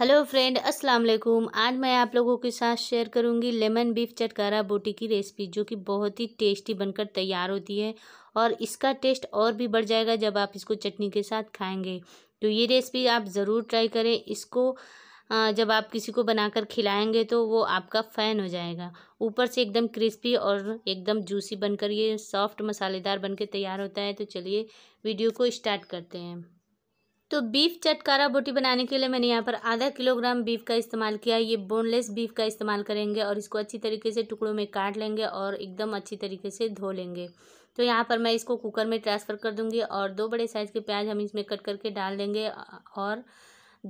hello friend अस्सलाम वालेकुम आज मैं आप लोगों के साथ शेयर करूंगी लेमन बीफ चटकारा बोटी की रेसिपी जो कि बहुत ही टेस्टी बनकर तैयार होती है और इसका टेस्ट और भी बढ़ जाएगा जब आप इसको चटनी के साथ खाएंगे तो ये रेसिपी आप ज़रूर ट्राई करें इसको जब आप किसी को बनाकर खिलाएंगे तो वो आपका फ़ैन हो जाएगा ऊपर से एकदम क्रिस्पी और एकदम जूसी बनकर ये सॉफ्ट मसालेदार बनकर तैयार होता है तो चलिए वीडियो को स्टार्ट करते हैं तो बीफ चटकारा बोटी बनाने के लिए मैंने यहाँ पर आधा किलोग्राम बीफ का इस्तेमाल किया ये बोनलेस बीफ का इस्तेमाल करेंगे और इसको अच्छी तरीके से टुकड़ों में काट लेंगे और एकदम अच्छी तरीके से धो लेंगे तो यहाँ पर मैं इसको कुकर में ट्रांसफ़र कर दूँगी और दो बड़े साइज़ के प्याज हम इसमें कट करके डाल देंगे और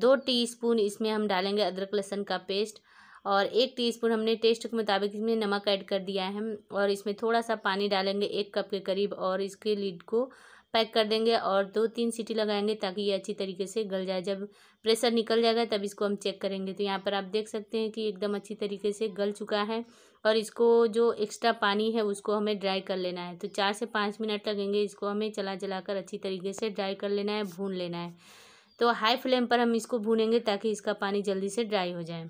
दो टी इसमें हम डालेंगे अदरक लहसन का पेस्ट और एक टीस्पून हमने टेस्ट के मुताबिक इसमें नमक ऐड कर दिया है और इसमें थोड़ा सा पानी डालेंगे एक कप के करीब और इसके लीड को पैक कर देंगे और दो तीन सीटी लगाएंगे ताकि ये अच्छी तरीके से गल जाए जब प्रेशर निकल जाएगा तब इसको हम चेक करेंगे तो यहाँ पर आप देख सकते हैं कि एकदम अच्छी तरीके से गल चुका है और इसको जो एक्स्ट्रा पानी है उसको हमें ड्राई कर लेना है तो चार से पाँच मिनट लगेंगे इसको हमें चला चला कर अच्छी तरीके से ड्राई कर लेना है भून लेना है तो हाई फ्लेम पर हम इसको भूनेंगे ताकि इसका पानी जल्दी से ड्राई हो जाए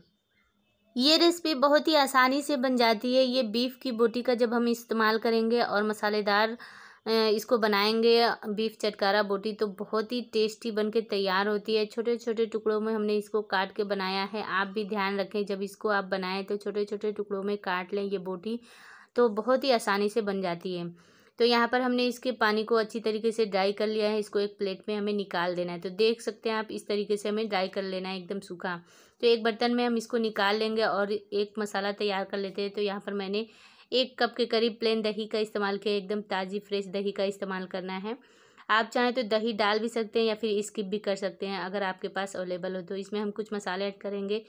ये रेसिपी बहुत ही आसानी से बन जाती है ये बीफ की बोटी का जब हम इस्तेमाल करेंगे और मसालेदार इसको बनाएंगे बीफ चटकारा बोटी तो बहुत ही टेस्टी बन के तैयार होती है छोटे छोटे टुकड़ों में हमने इसको काट के बनाया है आप भी ध्यान रखें जब इसको आप बनाएं तो छोटे छोटे टुकड़ों में काट लें ये बोटी तो बहुत ही आसानी से बन जाती है तो यहाँ पर हमने इसके पानी को अच्छी तरीके से ड्राई कर लिया है इसको एक प्लेट में हमें निकाल देना है तो देख सकते हैं आप इस तरीके से हमें ड्राई कर लेना है एकदम सूखा तो एक बर्तन में हम इसको निकाल लेंगे और एक मसाला तैयार कर लेते हैं तो यहाँ पर मैंने एक कप के करीब प्लेन दही का इस्तेमाल किया एकदम ताज़ी फ्रेश दही का इस्तेमाल करना है आप चाहें तो दही डाल भी सकते हैं या फिर स्किप भी कर सकते हैं अगर आपके पास अवेलेबल हो तो इसमें हम कुछ मसाले ऐड करेंगे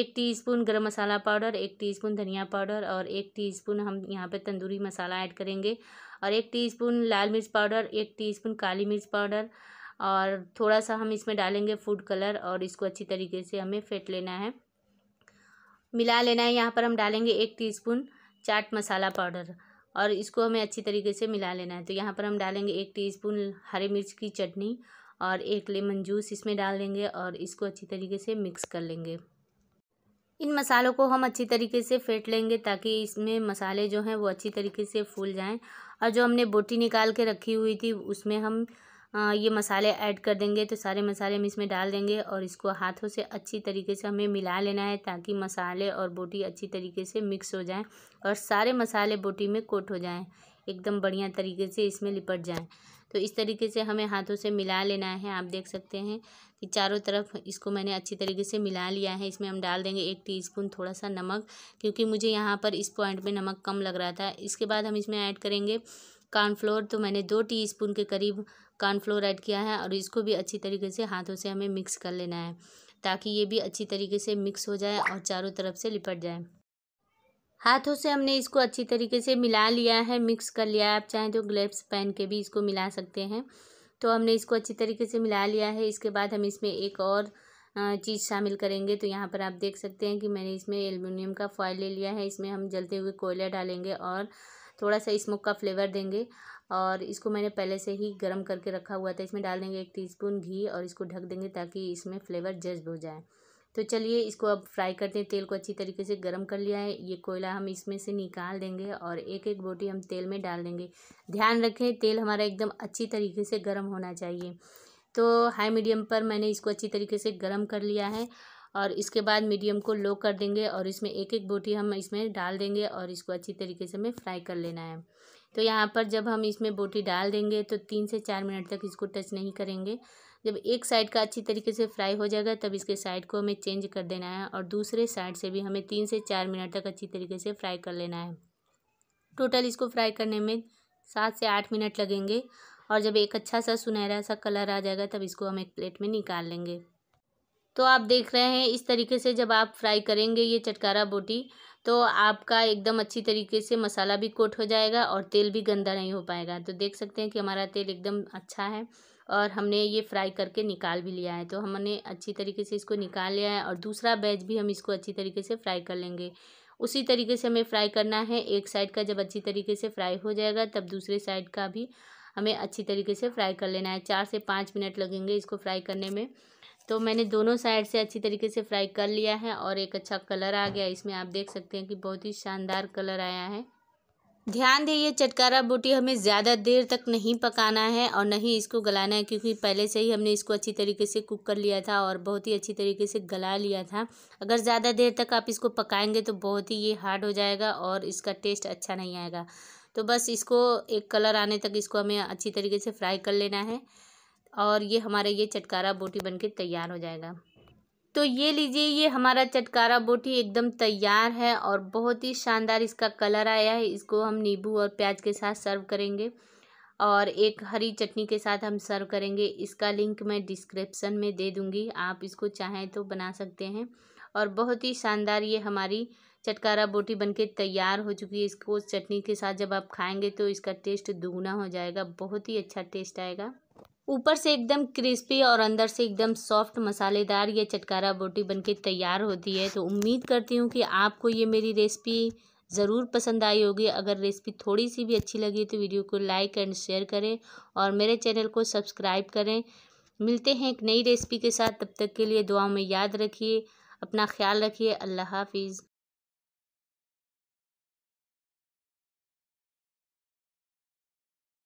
एक टीस्पून गरम मसाला पाउडर एक टीस्पून धनिया पाउडर और एक टीस्पून हम यहाँ पे तंदूरी मसाला ऐड करेंगे और एक टीस्पून लाल मिर्च पाउडर एक टीस्पून काली मिर्च पाउडर और थोड़ा सा हम इसमें डालेंगे फूड कलर और इसको अच्छी तरीके से हमें फेंट लेना है मिला लेना है यहाँ पर हम डालेंगे एक टी चाट मसाला पाउडर और इसको हमें अच्छी तरीके से मिला लेना है तो यहाँ पर हम डालेंगे एक टीस्पून हरी मिर्च की चटनी और एक लेमन जूस इसमें डाल देंगे और इसको अच्छी तरीके से मिक्स कर लेंगे इन मसालों को हम अच्छी तरीके से फेंट लेंगे ताकि इसमें मसाले जो हैं वो अच्छी तरीके से फूल जाएँ और जो हमने बोटी निकाल के रखी हुई थी उसमें हम ये मसाले ऐड कर देंगे तो सारे मसाले हम इसमें डाल देंगे और इसको हाथों से अच्छी तरीके से हमें मिला लेना है ताकि मसाले और बोटी अच्छी तरीके से मिक्स हो जाएं और सारे मसाले बोटी में कोट हो जाएं एकदम बढ़िया तरीके से इसमें लिपट जाएं तो इस तरीके से हमें हाथों से मिला लेना है आप देख सकते हैं कि चारों तरफ इसको मैंने अच्छी तरीके से मिला लिया है इसमें हम डाल देंगे एक टीस्पून थोड़ा सा नमक क्योंकि मुझे यहाँ पर इस पॉइंट में नमक कम लग रहा था इसके बाद हम इसमें ऐड करेंगे कॉर्नफ्लोर तो मैंने दो टीस्पून के करीब कॉर्नफ्लोर ऐड किया है और इसको भी अच्छी तरीके से हाथों से हमें मिक्स कर लेना है ताकि ये भी अच्छी तरीके से मिक्स हो जाए और चारों तरफ से लिपट जाए हाथों से हमने इसको अच्छी तरीके से मिला लिया है मिक्स कर लिया है आप चाहें तो ग्लेब्स पहन के भी इसको मिला सकते हैं तो हमने इसको अच्छी तरीके से मिला लिया है इसके बाद हम इसमें एक और चीज़ शामिल करेंगे तो यहाँ पर आप देख सकते हैं कि मैंने इसमें एल्युमिनियम का फॉयल ले लिया है इसमें हम जलते हुए कोयला डालेंगे और थोड़ा सा स्मोक का फ्लेवर देंगे और इसको मैंने पहले से ही गर्म करके रखा हुआ था इसमें डाल देंगे एक टीस्पून घी और इसको ढक देंगे ताकि इसमें फ्लेवर जज्ब हो जाए तो चलिए इसको अब फ्राई करते हैं तेल को अच्छी तरीके से गर्म कर लिया है ये कोयला हम इसमें से निकाल देंगे और एक एक बोटी हम तेल में डाल देंगे ध्यान रखें तेल हमारा एकदम अच्छी तरीके से गर्म होना चाहिए तो हाई मीडियम पर मैंने इसको अच्छी तरीके से गर्म कर लिया है और इसके बाद मीडियम को लो कर देंगे और इसमें एक एक बोटी हम इसमें डाल देंगे और इसको अच्छी तरीके से हमें फ्राई कर लेना है तो यहाँ पर जब हम इसमें बोटी डाल देंगे तो तीन से चार मिनट तक इसको टच नहीं करेंगे जब एक साइड का अच्छी तरीके से फ्राई हो जाएगा तब इसके साइड को हमें चेंज कर देना है और दूसरे साइड से भी हमें तीन से चार मिनट तक अच्छी तरीके से फ्राई कर लेना है टोटल इसको फ्राई करने में सात से आठ मिनट लगेंगे और जब एक अच्छा सा सुनहरा सा कलर आ जाएगा तब इसको हम एक प्लेट में निकाल लेंगे तो आप देख रहे हैं इस तरीके से जब आप फ्राई करेंगे ये चटकारा बोटी तो आपका एकदम अच्छी तरीके से मसाला भी कोट हो जाएगा और तेल भी गंदा नहीं हो पाएगा तो देख सकते हैं कि हमारा तेल एकदम अच्छा है और हमने ये फ्राई करके निकाल भी लिया है तो हमने अच्छी तरीके से इसको निकाल लिया है और दूसरा बैच भी हम इसको अच्छी तरीके से फ्राई कर लेंगे उसी तरीके से हमें फ्राई करना है एक साइड का जब अच्छी तरीके से फ्राई हो जाएगा तब दूसरे साइड का भी हमें अच्छी तरीके से फ्राई कर लेना है चार से पाँच मिनट लगेंगे इसको फ्राई करने में तो मैंने दोनों साइड से अच्छी तरीके से फ्राई कर लिया है और एक अच्छा कलर आ गया इसमें आप देख सकते हैं कि बहुत ही शानदार कलर आया है ध्यान दें ये चटकारा बोटी हमें ज़्यादा देर तक नहीं पकाना है और न ही इसको गलाना है क्योंकि पहले से ही हमने इसको अच्छी तरीके से कुक कर लिया था और बहुत ही अच्छी तरीके से गला लिया था अगर ज़्यादा देर तक आप इसको पकाएंगे तो बहुत ही ये हार्ड हो जाएगा और इसका टेस्ट अच्छा नहीं आएगा तो बस इसको एक कलर आने तक इसको हमें अच्छी तरीके से फ्राई कर लेना है और ये हमारा ये चटकारा बोटी बनके तैयार हो जाएगा तो ये लीजिए ये हमारा चटकारा बोटी एकदम तैयार है और बहुत ही शानदार इसका कलर आया है इसको हम नींबू और प्याज के साथ सर्व करेंगे और एक हरी चटनी के साथ हम सर्व करेंगे इसका लिंक मैं डिस्क्रिप्सन में दे दूँगी आप इसको चाहें तो बना सकते हैं और बहुत ही शानदार ये हमारी चटकारा बोटी बनके तैयार हो चुकी है इसको चटनी के साथ जब आप खाएंगे तो इसका टेस्ट दुगना हो जाएगा बहुत ही अच्छा टेस्ट आएगा ऊपर से एकदम क्रिस्पी और अंदर से एकदम सॉफ्ट मसालेदार ये चटकारा बोटी बनके तैयार होती है तो उम्मीद करती हूँ कि आपको ये मेरी रेसिपी ज़रूर पसंद आई होगी अगर रेसिपी थोड़ी सी भी अच्छी लगी तो वीडियो को लाइक एंड शेयर करें और मेरे चैनल को सब्सक्राइब करें मिलते हैं एक नई रेसिपी के साथ तब तक के लिए दुआ में याद रखिए अपना ख्याल रखिए अल्लाह हाफिज़